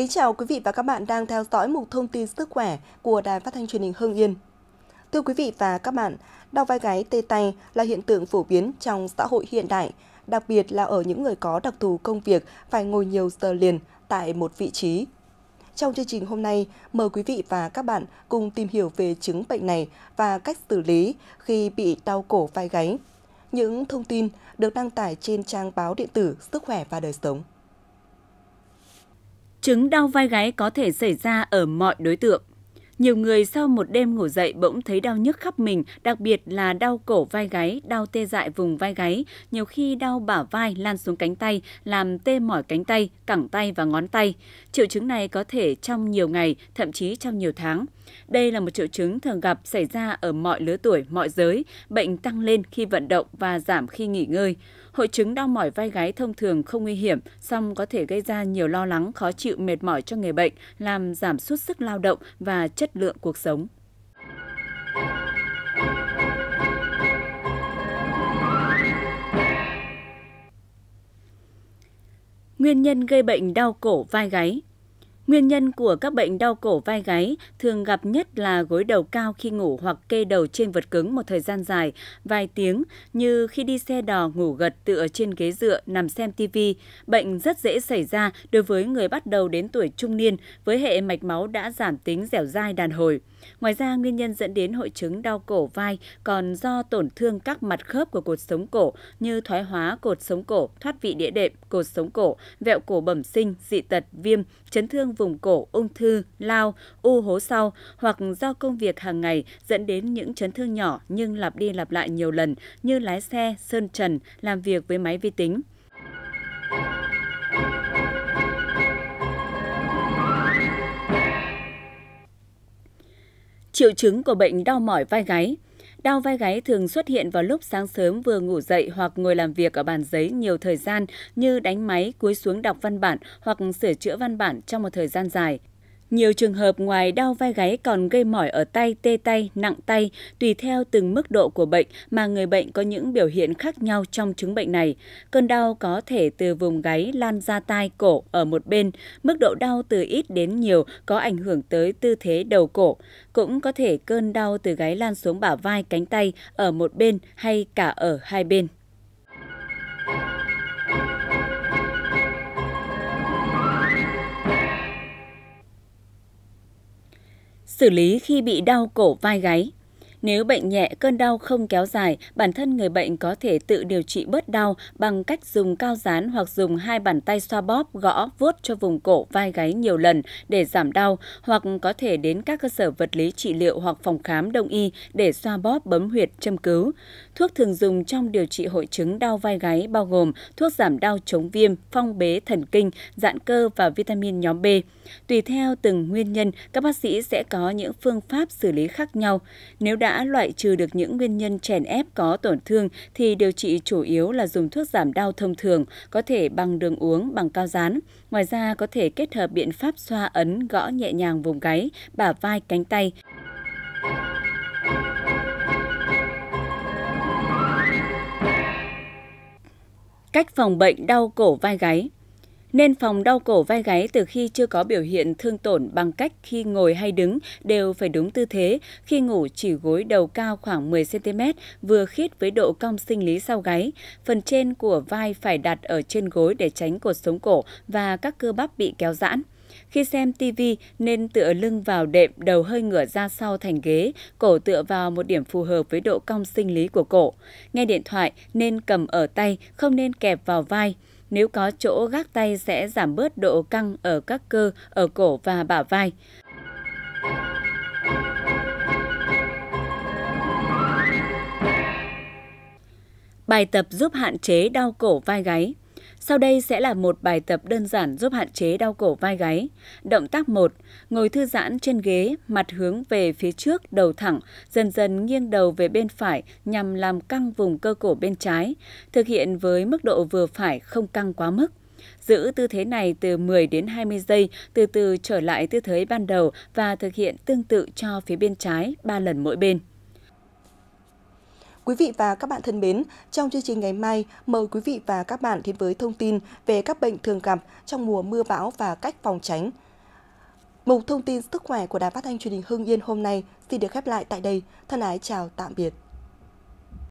Kính chào quý vị và các bạn đang theo dõi mục thông tin sức khỏe của Đài Phát thanh Truyền hình Hưng Yên. Thưa quý vị và các bạn, đau vai gáy tê tay là hiện tượng phổ biến trong xã hội hiện đại, đặc biệt là ở những người có đặc thù công việc phải ngồi nhiều giờ liền tại một vị trí. Trong chương trình hôm nay, mời quý vị và các bạn cùng tìm hiểu về chứng bệnh này và cách xử lý khi bị đau cổ vai gáy. Những thông tin được đăng tải trên trang báo điện tử Sức khỏe và đời sống. Chứng đau vai gáy có thể xảy ra ở mọi đối tượng. Nhiều người sau một đêm ngủ dậy bỗng thấy đau nhức khắp mình, đặc biệt là đau cổ vai gáy, đau tê dại vùng vai gáy, nhiều khi đau bả vai lan xuống cánh tay, làm tê mỏi cánh tay, cẳng tay và ngón tay. Triệu chứng này có thể trong nhiều ngày, thậm chí trong nhiều tháng. Đây là một triệu chứng thường gặp xảy ra ở mọi lứa tuổi, mọi giới, bệnh tăng lên khi vận động và giảm khi nghỉ ngơi. Hội chứng đau mỏi vai gáy thông thường không nguy hiểm, song có thể gây ra nhiều lo lắng, khó chịu, mệt mỏi cho người bệnh, làm giảm sút sức lao động và chất lượng cuộc sống. Nguyên nhân gây bệnh đau cổ vai gáy Nguyên nhân của các bệnh đau cổ vai gáy thường gặp nhất là gối đầu cao khi ngủ hoặc kê đầu trên vật cứng một thời gian dài, vài tiếng như khi đi xe đò ngủ gật tựa trên ghế dựa nằm xem TV Bệnh rất dễ xảy ra đối với người bắt đầu đến tuổi trung niên với hệ mạch máu đã giảm tính dẻo dai đàn hồi. Ngoài ra, nguyên nhân dẫn đến hội chứng đau cổ vai còn do tổn thương các mặt khớp của cột sống cổ như thoái hóa cột sống cổ, thoát vị địa đệm, cột sống cổ, vẹo cổ bẩm sinh, dị tật, viêm, chấn thương vùng cổ, ung thư, lao, u hố sau hoặc do công việc hàng ngày dẫn đến những chấn thương nhỏ nhưng lặp đi lặp lại nhiều lần như lái xe, sơn trần, làm việc với máy vi tính. Triệu chứng của bệnh đau mỏi vai gáy Đau vai gáy thường xuất hiện vào lúc sáng sớm vừa ngủ dậy hoặc ngồi làm việc ở bàn giấy nhiều thời gian như đánh máy, cúi xuống đọc văn bản hoặc sửa chữa văn bản trong một thời gian dài. Nhiều trường hợp ngoài đau vai gáy còn gây mỏi ở tay, tê tay, nặng tay, tùy theo từng mức độ của bệnh mà người bệnh có những biểu hiện khác nhau trong chứng bệnh này. Cơn đau có thể từ vùng gáy lan ra tai, cổ ở một bên, mức độ đau từ ít đến nhiều có ảnh hưởng tới tư thế đầu cổ. Cũng có thể cơn đau từ gáy lan xuống bả vai, cánh tay ở một bên hay cả ở hai bên. xử lý khi bị đau cổ vai gáy. Nếu bệnh nhẹ, cơn đau không kéo dài, bản thân người bệnh có thể tự điều trị bớt đau bằng cách dùng cao dán hoặc dùng hai bàn tay xoa bóp, gõ, vuốt cho vùng cổ, vai gáy nhiều lần để giảm đau, hoặc có thể đến các cơ sở vật lý trị liệu hoặc phòng khám đông y để xoa bóp, bấm huyệt, châm cứu. Thuốc thường dùng trong điều trị hội chứng đau vai gáy bao gồm thuốc giảm đau chống viêm, phong bế thần kinh, giãn cơ và vitamin nhóm B. Tùy theo từng nguyên nhân, các bác sĩ sẽ có những phương pháp xử lý khác nhau. Nếu đã đã loại trừ được những nguyên nhân chèn ép có tổn thương thì điều trị chủ yếu là dùng thuốc giảm đau thông thường, có thể bằng đường uống, bằng cao dán. Ngoài ra có thể kết hợp biện pháp xoa ấn, gõ nhẹ nhàng vùng gáy, bả vai, cánh tay. Cách phòng bệnh đau cổ vai gáy nên phòng đau cổ vai gáy từ khi chưa có biểu hiện thương tổn bằng cách khi ngồi hay đứng đều phải đúng tư thế, khi ngủ chỉ gối đầu cao khoảng 10cm, vừa khít với độ cong sinh lý sau gáy. Phần trên của vai phải đặt ở trên gối để tránh cột sống cổ và các cơ bắp bị kéo giãn. Khi xem TV nên tựa lưng vào đệm, đầu hơi ngửa ra sau thành ghế, cổ tựa vào một điểm phù hợp với độ cong sinh lý của cổ. Nghe điện thoại nên cầm ở tay, không nên kẹp vào vai. Nếu có chỗ gác tay sẽ giảm bớt độ căng ở các cơ, ở cổ và bả vai. Bài tập giúp hạn chế đau cổ vai gáy. Sau đây sẽ là một bài tập đơn giản giúp hạn chế đau cổ vai gáy. Động tác 1. Ngồi thư giãn trên ghế, mặt hướng về phía trước, đầu thẳng, dần dần nghiêng đầu về bên phải nhằm làm căng vùng cơ cổ bên trái. Thực hiện với mức độ vừa phải, không căng quá mức. Giữ tư thế này từ 10 đến 20 giây, từ từ trở lại tư thế ban đầu và thực hiện tương tự cho phía bên trái 3 lần mỗi bên. Quý vị và các bạn thân mến, trong chương trình ngày mai, mời quý vị và các bạn đến với thông tin về các bệnh thường gặp trong mùa mưa bão và cách phòng tránh. Mục thông tin sức khỏe của Đài Phát thanh truyền hình Hưng Yên hôm nay xin được khép lại tại đây. Thân ái chào tạm biệt.